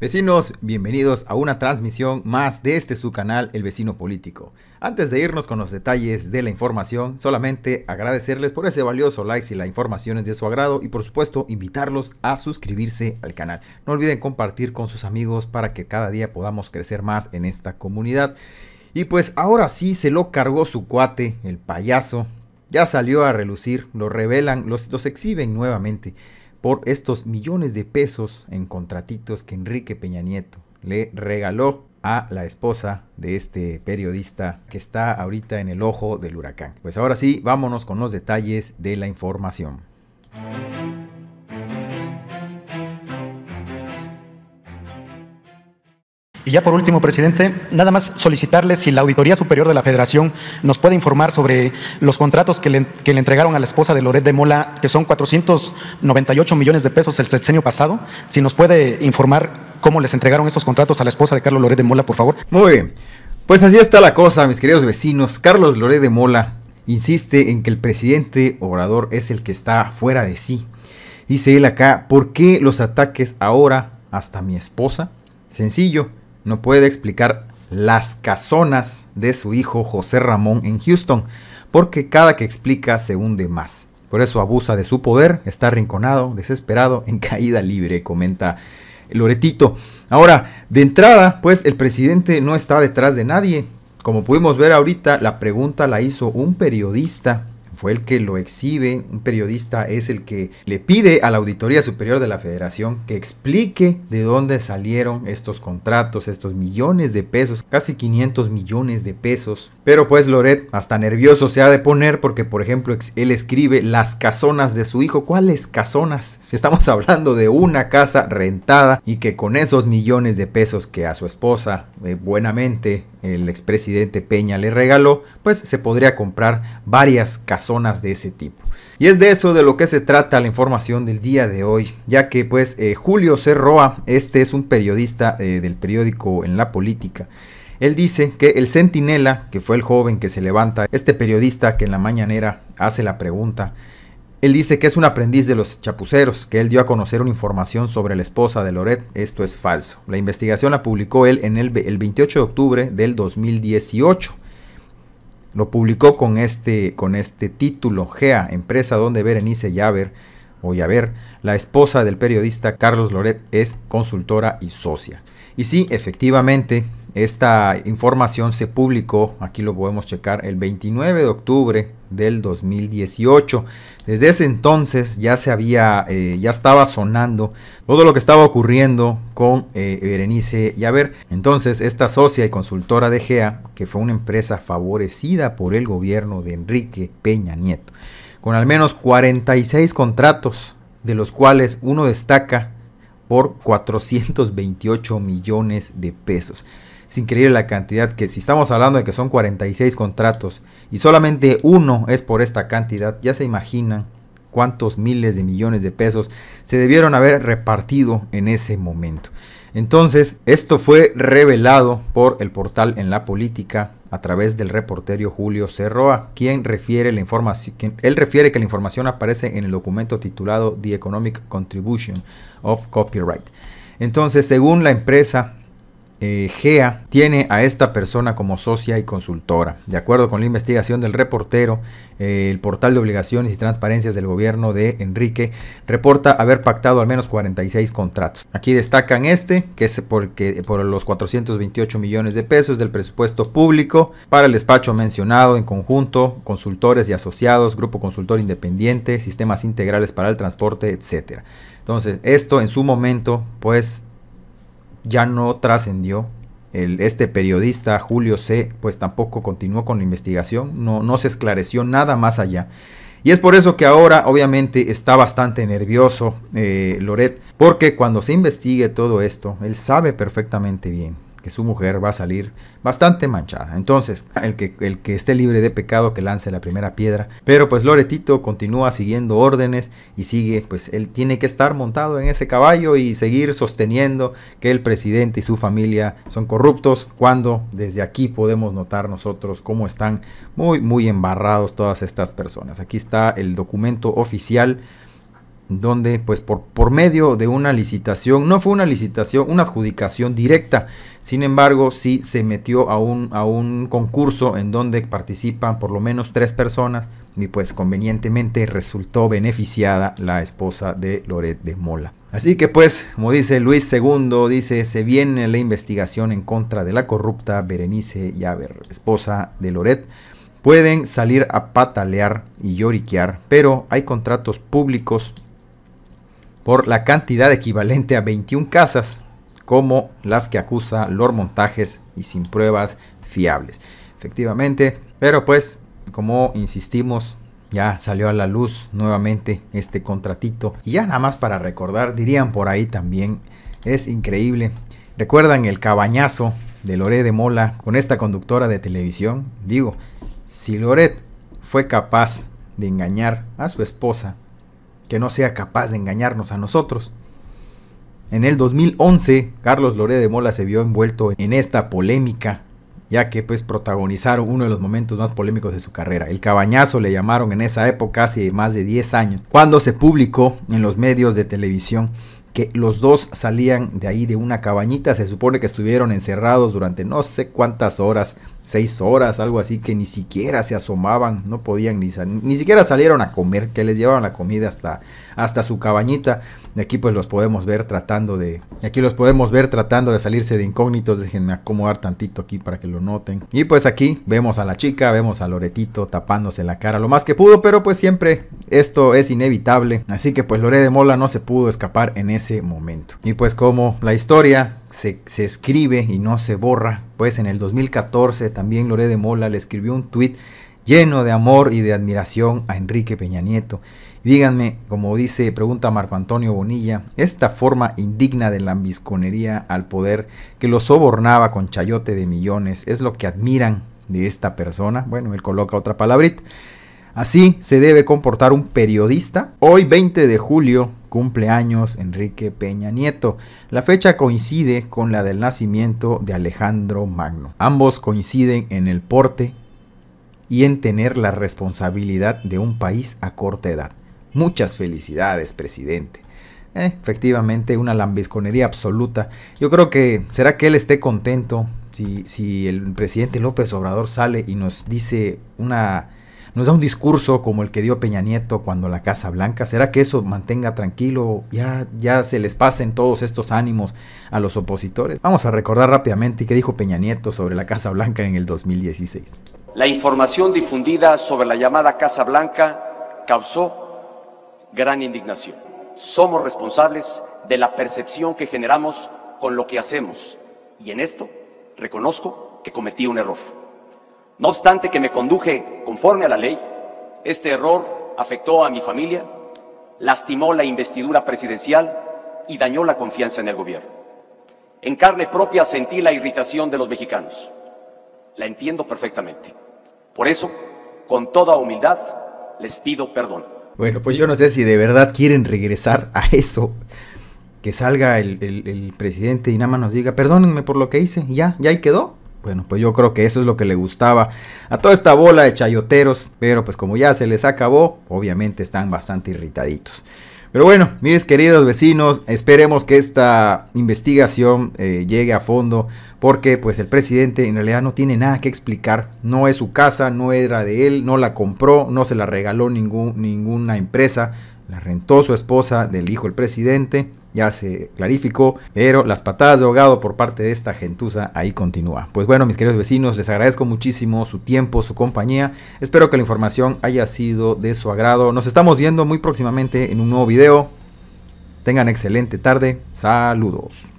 Vecinos, bienvenidos a una transmisión más de este su canal El Vecino Político. Antes de irnos con los detalles de la información, solamente agradecerles por ese valioso like si la información es de su agrado y por supuesto invitarlos a suscribirse al canal. No olviden compartir con sus amigos para que cada día podamos crecer más en esta comunidad. Y pues ahora sí se lo cargó su cuate, el payaso. Ya salió a relucir, lo revelan, los, los exhiben nuevamente por estos millones de pesos en contratitos que Enrique Peña Nieto le regaló a la esposa de este periodista que está ahorita en el ojo del huracán. Pues ahora sí, vámonos con los detalles de la información. Y ya por último, presidente, nada más solicitarle si la Auditoría Superior de la Federación nos puede informar sobre los contratos que le, entregaron a la esposa de Loret de Mola, que son 498 millones de pesos el sexenio pasado. Si nos puede informar cómo les entregaron esos contratos a la esposa de Carlos Loret de Mola, por favor. Muy bien. Pues así está la cosa, mis queridos vecinos. Carlos Loret de Mola insiste en que el presidente Obrador es el que está fuera de sí. Dice él acá, ¿por qué los ataques ahora hasta mi esposa? Sencillo, no puede explicar las casonas de su hijo José Ramón en Houston, porque cada que explica se hunde más. Por eso abusa de su poder, está arrinconado, desesperado, en caída libre, comenta Loretito. Ahora, de entrada, pues el presidente no está detrás de nadie. Como pudimos ver ahorita, la pregunta la hizo un periodista fue el que lo exhibe, un periodista es el que le pide a la Auditoría Superior de la Federación que explique de dónde salieron estos contratos, estos millones de pesos, casi 500 millones de pesos. Pero pues Loret hasta nervioso se ha de poner porque por ejemplo él escribe las casonas de su hijo. ¿Cuáles casonas? Si estamos hablando de una casa rentada y que con esos millones de pesos que a su esposa eh, buenamente el expresidente Peña le regaló, pues se podría comprar varias casonas de ese tipo. Y es de eso de lo que se trata la información del día de hoy, ya que pues eh, Julio Cerroa, este es un periodista eh, del periódico En la Política, él dice que el centinela, que fue el joven que se levanta, este periodista que en la mañanera hace la pregunta, él dice que es un aprendiz de los chapuceros, que él dio a conocer una información sobre la esposa de Loret. Esto es falso. La investigación la publicó él en el, el 28 de octubre del 2018. Lo publicó con este, con este título, GEA, empresa donde Berenice Yaver, o Yaver, la esposa del periodista Carlos Loret, es consultora y socia. Y sí, efectivamente, esta información se publicó, aquí lo podemos checar, el 29 de octubre del 2018. Desde ese entonces ya se había, eh, ya estaba sonando todo lo que estaba ocurriendo con eh, Berenice Yaver. Entonces, esta socia y consultora de GEA, que fue una empresa favorecida por el gobierno de Enrique Peña Nieto, con al menos 46 contratos, de los cuales uno destaca por 428 millones de pesos sin increíble la cantidad que si estamos hablando de que son 46 contratos y solamente uno es por esta cantidad, ya se imaginan cuántos miles de millones de pesos se debieron haber repartido en ese momento. Entonces, esto fue revelado por el portal En la Política a través del reportero Julio Cerroa, quien refiere la información, él refiere que la información aparece en el documento titulado The Economic Contribution of Copyright. Entonces, según la empresa, eh, GEA tiene a esta persona como socia y consultora. De acuerdo con la investigación del reportero, eh, el portal de obligaciones y transparencias del gobierno de Enrique reporta haber pactado al menos 46 contratos. Aquí destacan este, que es porque, por los 428 millones de pesos del presupuesto público para el despacho mencionado en conjunto, consultores y asociados, grupo consultor independiente, sistemas integrales para el transporte, etc. Entonces, esto en su momento, pues ya no trascendió. Este periodista, Julio C., pues tampoco continuó con la investigación, no, no se esclareció nada más allá. Y es por eso que ahora obviamente está bastante nervioso eh, Loret, porque cuando se investigue todo esto, él sabe perfectamente bien su mujer va a salir bastante manchada. Entonces, el que, el que esté libre de pecado que lance la primera piedra. Pero pues Loretito continúa siguiendo órdenes y sigue, pues él tiene que estar montado en ese caballo y seguir sosteniendo que el presidente y su familia son corruptos cuando desde aquí podemos notar nosotros cómo están muy, muy embarrados todas estas personas. Aquí está el documento oficial donde pues por, por, medio de una licitación, no fue una licitación, una adjudicación directa, sin embargo sí se metió a un, a un concurso en donde participan por lo menos tres personas y pues convenientemente resultó beneficiada la esposa de Loret de Mola. Así que pues, como dice Luis II, dice, se viene la investigación en contra de la corrupta Berenice Llaver, esposa de Loret. Pueden salir a patalear y lloriquear, pero hay contratos públicos por la cantidad equivalente a 21 casas, como las que acusa Lord Montajes y sin pruebas fiables. Efectivamente, pero pues, como insistimos, ya salió a la luz nuevamente este contratito. Y ya nada más para recordar, dirían por ahí también, es increíble. ¿Recuerdan el cabañazo de Loret de Mola con esta conductora de televisión? Digo, si Loret fue capaz de engañar a su esposa que no sea capaz de engañarnos a nosotros. En el 2011, Carlos Loré de Mola se vio envuelto en esta polémica, ya que pues protagonizaron uno de los momentos más polémicos de su carrera. El cabañazo le llamaron en esa época, hace más de 10 años, cuando se publicó en los medios de televisión que los dos salían de ahí de una cabañita, se supone que estuvieron encerrados durante no sé cuántas horas seis horas, algo así, que ni siquiera se asomaban, no podían ni ni siquiera salieron a comer, que les llevaban la comida hasta, hasta su cabañita. Y aquí pues los podemos ver tratando de, aquí los podemos ver tratando de salirse de incógnitos, déjenme acomodar tantito aquí para que lo noten. Y pues aquí vemos a la chica, vemos a Loretito tapándose la cara lo más que pudo, pero pues siempre esto es inevitable, así que pues Lore de Mola no se pudo escapar en ese momento. Y pues como la historia se, escribe y no se borra. Pues en el 2014 también Loré de Mola le escribió un tuit lleno de amor y de admiración a Enrique Peña Nieto. Díganme, como dice, pregunta Marco Antonio Bonilla, esta forma indigna de la ambisconería al poder que lo sobornaba con chayote de millones, ¿es lo que admiran de esta persona? Bueno, él coloca otra palabrita. Así se debe comportar un periodista. Hoy 20 de julio cumpleaños Enrique Peña Nieto. La fecha coincide con la del nacimiento de Alejandro Magno. Ambos coinciden en el porte y en tener la responsabilidad de un país a corta edad. Muchas felicidades, presidente. Eh, efectivamente, una lambisconería absoluta. Yo creo que será que él esté contento si el presidente López Obrador sale y nos dice una nos da un discurso como el que dio Peña Nieto cuando la Casa Blanca. ¿Será que eso mantenga tranquilo? Ya, ya se les pasen todos estos ánimos a los opositores. Vamos a recordar rápidamente qué dijo Peña Nieto sobre la Casa Blanca en el 2016. La información difundida sobre la llamada Casa Blanca causó gran indignación. Somos responsables de la percepción que generamos con lo que hacemos. Y en esto reconozco que cometí un error. No obstante que me conduje conforme a la ley, este error afectó a mi familia, lastimó la investidura presidencial y dañó la confianza en el gobierno. En carne propia sentí la irritación de los mexicanos. La entiendo perfectamente. Por eso, con toda humildad, les pido perdón. Bueno, pues yo no sé si de verdad quieren regresar a eso. Que salga el, el, presidente y nada más nos diga, perdónenme por lo que hice, ya, ya ahí quedó. Bueno, pues yo creo que eso es lo que le gustaba a toda esta bola de chayoteros, pero pues como ya se les acabó, obviamente están bastante irritaditos. Pero bueno, mis queridos vecinos, esperemos que esta investigación eh, llegue a fondo, porque pues el presidente en realidad no tiene nada que explicar, no es su casa, no era de él, no la compró, no se la regaló ningún, ninguna empresa, la rentó su esposa del hijo del presidente, ya se clarificó, pero las patadas de ahogado por parte de esta gentuza ahí continúa. Pues bueno, mis queridos vecinos, les agradezco muchísimo su tiempo, su compañía. Espero que la información haya sido de su agrado. Nos estamos viendo muy próximamente en un nuevo video. Tengan excelente tarde. Saludos.